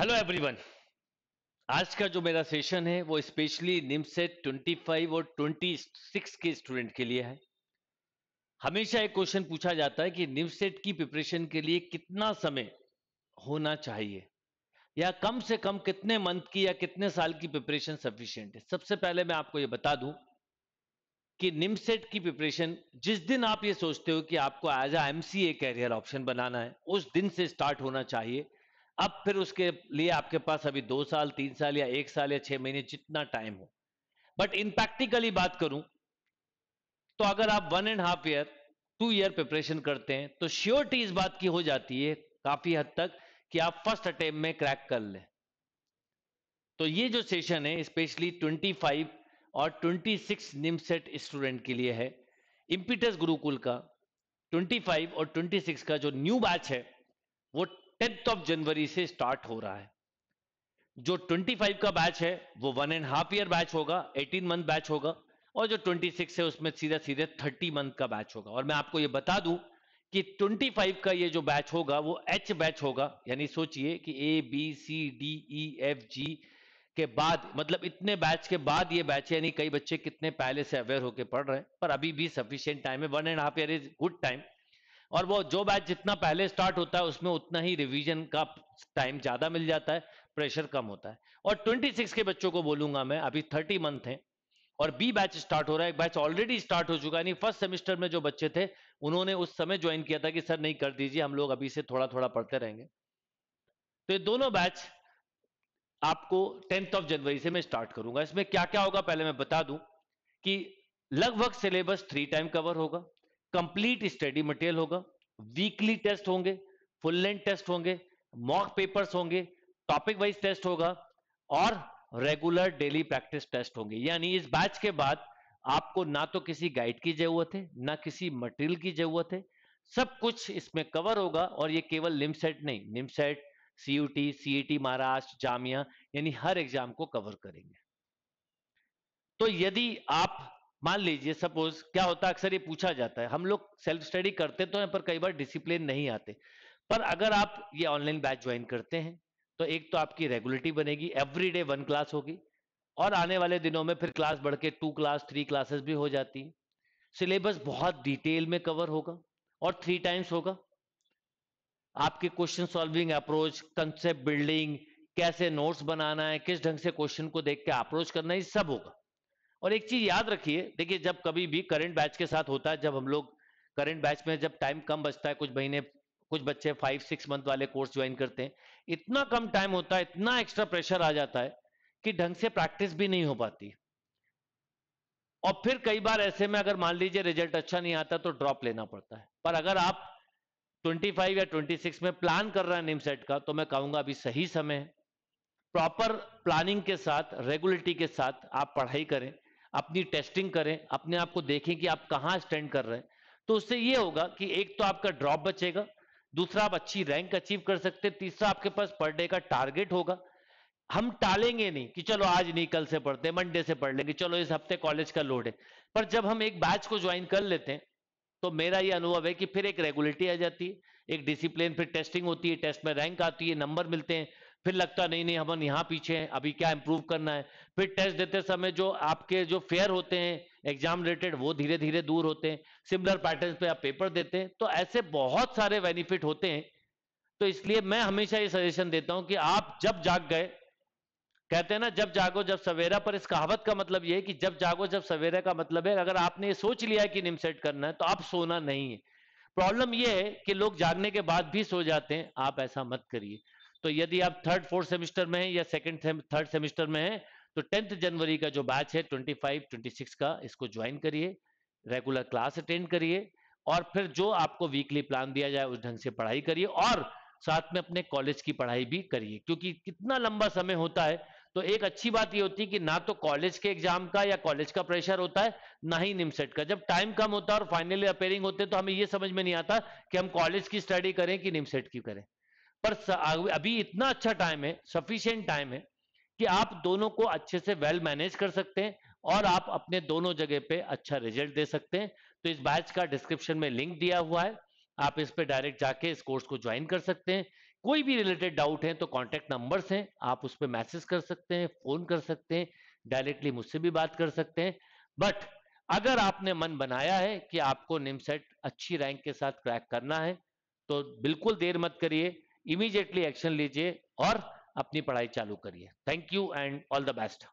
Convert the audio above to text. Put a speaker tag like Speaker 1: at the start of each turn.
Speaker 1: hello everyone आज का जो मेरा सेशन है वो स्पेशली निमसेट फाइव और ट्वेंटी सिक्स के स्टूडेंट के लिए है हमेशा एक क्वेश्चन पूछा जाता है कि निमसेट की प्रिपरेशन के लिए कितना समय होना चाहिए या कम से कम कितने मंथ की या कितने साल की प्रिपरेशन सफिशियंट है सबसे पहले मैं आपको ये बता दूं कि निमसेट की प्रिपरेशन जिस दिन आप ये सोचते हो कि आपको एज एमसीए कैरियर ऑप्शन बनाना है उस दिन से स्टार्ट होना चाहिए अब फिर उसके लिए आपके पास अभी दो साल तीन साल या एक साल या छह महीने जितना टाइम हो बट इन प्रैक्टिकली बात करूं तो अगर आप one and half year two year preparation करते हैं तो श्योरिटी इस बात की हो जाती है काफी हद तक कि आप फर्स्ट अटेम्प में क्रैक कर लें तो ये जो सेशन है स्पेशली 25 और 26 निमसेट स्टूडेंट के लिए है इम्पीटस गुरुकुल का 25 और 26 का जो न्यू बैच है वो टेंथ ऑफ जनवरी से स्टार्ट हो रहा है जो 25 का बैच है वो one and half year batch होगा 18 मंथ बैच होगा और जो 26 है उसमें सीधा सीधे 30 मंथ का बैच होगा और मैं आपको ये बता दूं कि 25 का ये जो बैच होगा वो एच बैच होगा यानी सोचिए कि A B C D E F G के बाद मतलब इतने बैच के बाद ये बैच यानी कई बच्चे कितने पहले से अवेयर होकर पढ़ रहे हैं पर अभी भी सफिशियंट टाइम है one and half year is good time और वो जो बैच जितना पहले स्टार्ट होता है उसमें उतना ही रिवीजन का टाइम ज्यादा मिल जाता है प्रेशर कम होता है और 26 के बच्चों को बोलूंगा मैं अभी 30 मंथ हैं और बी बैच स्टार्ट हो रहा है एक बैच ऑलरेडी स्टार्ट हो चुका है फर्स्ट सेमेस्टर में जो बच्चे थे उन्होंने उस समय ज्वाइन किया था कि सर नहीं कर दीजिए हम लोग अभी से थोड़ा थोड़ा पढ़ते रहेंगे तो ये दोनों बैच आपको टेंथ ऑफ जनवरी से मैं स्टार्ट करूंगा इसमें क्या क्या होगा पहले मैं बता दूं कि लगभग सिलेबस थ्री टाइम कवर होगा कंप्लीट स्टडी मटेरियल होगा वीकली टेस्ट होंगे फुल लेंथ टेस्ट होंगे मॉक पेपर्स होंगे टॉपिक वाइज टेस्ट होगा और रेगुलर डेली प्रैक्टिस टेस्ट होंगे यानी इस बैच के बाद आपको ना तो किसी गाइड की जरूरत है ना किसी मटेरियल की जरूरत है सब कुछ इसमें कवर होगा और ये केवल लिमसेट नहीं NIMCET CUET CET Maharashtra Jamia यानी हर एग्जाम को कवर करेंगे तो यदि आप मान लीजिए सपोज क्या होता है अक्सर ये पूछा जाता है हम लोग सेल्फ स्टडी करते तो हैं पर कई बार डिसिप्लिन नहीं आते पर अगर आप ये ऑनलाइन बैच ज्वाइन करते हैं तो एक तो आपकी रेगुलरिटी बनेगी एवरी डे वन क्लास होगी और आने वाले दिनों में फिर क्लास बढ़ के टू क्लास थ्री क्लासेस भी हो जाती है सिलेबस बहुत डिटेल में कवर होगा और थ्री टाइम्स होगा आपके question solving approach concept building कैसे नोट्स बनाना है किस ढंग से क्वेश्चन को देख के अप्रोच करना है सब होगा और एक चीज याद रखिए देखिए जब कभी भी करंट बैच के साथ होता है जब हम लोग करंट बैच में जब टाइम कम बचता है कुछ महीने कुछ बच्चे फाइव सिक्स मंथ वाले कोर्स ज्वाइन करते हैं इतना कम टाइम होता है इतना एक्स्ट्रा प्रेशर आ जाता है कि ढंग से प्रैक्टिस भी नहीं हो पाती और फिर कई बार ऐसे में अगर मान लीजिए रिजल्ट अच्छा नहीं आता तो ड्रॉप लेना पड़ता है पर अगर आप 25 या 26 में प्लान कर रहे हैं नेम सेट का तो मैं कहूंगा अभी सही समय है प्रॉपर प्लानिंग के साथ रेगुलरिटी के साथ आप पढ़ाई करें अपनी टेस्टिंग करें अपने आप को देखें कि आप कहाँ स्टैंड कर रहे हैं तो उससे ये होगा कि एक तो आपका ड्रॉप बचेगा दूसरा आप अच्छी रैंक अचीव कर सकते हैं तीसरा आपके पास पर डे का टारगेट होगा हम टालेंगे नहीं कि चलो आज नहीं कल से पढ़ते मंडे से पढ़ लेंगे चलो इस हफ्ते कॉलेज का लोड है पर जब हम एक बैच को ज्वाइन कर लेते हैं तो मेरा यह अनुभव है कि फिर एक रेगुलरिटी आ जाती है एक डिसिप्लिन फिर टेस्टिंग होती है टेस्ट में रैंक आती है नंबर मिलते हैं फिर लगता नहीं नहीं हम यहाँ पीछे हैं अभी क्या इम्प्रूव करना है फिर टेस्ट देते समय जो आपके जो फेयर होते हैं एग्जाम रिलेटेड वो धीरे धीरे दूर होते हैं सिमिलर पैटर्न पे आप पेपर देते हैं तो ऐसे बहुत सारे बेनिफिट होते हैं तो इसलिए मैं हमेशा ये सजेशन देता हूं कि आप जब जाग गए कहते हैं ना जब जागो जब सवेरा पर इस कहावत का मतलब यह है कि जब जागो जब सवेरा का मतलब है अगर आपने ये सोच लिया है कि निम सेट करना है तो आप सोना नहीं है प्रॉब्लम यह है कि लोग जागने के बाद भी सो जाते हैं आप ऐसा मत करिए तो यदि आप थर्ड फोर्थ सेमेस्टर में हैं या सेकंड थर्ड सेमेस्टर में हैं तो टेंथ जनवरी का जो बैच है 25 26 का इसको ज्वाइन करिए रेगुलर क्लास अटेंड करिए और फिर जो आपको वीकली प्लान दिया जाए उस ढंग से पढ़ाई करिए और साथ में अपने कॉलेज की पढ़ाई भी करिए क्योंकि कितना लंबा समय होता है तो एक अच्छी बात ये होती है कि ना तो कॉलेज के एग्जाम का या कॉलेज का प्रेशर होता है ना ही निमसेट का जब टाइम कम होता है और फाइनली अपेयरिंग होते हैं तो हमें यह समझ में नहीं आता कि हम कॉलेज की स्टडी करें कि निमसेट की करें पर अभी इतना अच्छा टाइम है सफिशियंट टाइम है कि आप दोनों को अच्छे से वेल मैनेज कर सकते हैं और आप अपने दोनों जगह पे अच्छा रिजल्ट दे सकते हैं तो इस बैच का डिस्क्रिप्शन में लिंक दिया हुआ है आप इस पे डायरेक्ट जाके इस कोर्स को ज्वाइन कर सकते हैं कोई भी रिलेटेड डाउट है तो कॉन्टेक्ट नंबर हैं आप उस पर मैसेज कर सकते हैं फोन कर सकते हैं डायरेक्टली मुझसे भी बात कर सकते हैं बट अगर आपने मन बनाया है कि आपको निमसेट अच्छी रैंक के साथ क्रैक करना है तो बिल्कुल देर मत करिए इमीजिएटली एक्शन लीजिए और अपनी पढ़ाई चालू करिए thank you and all the best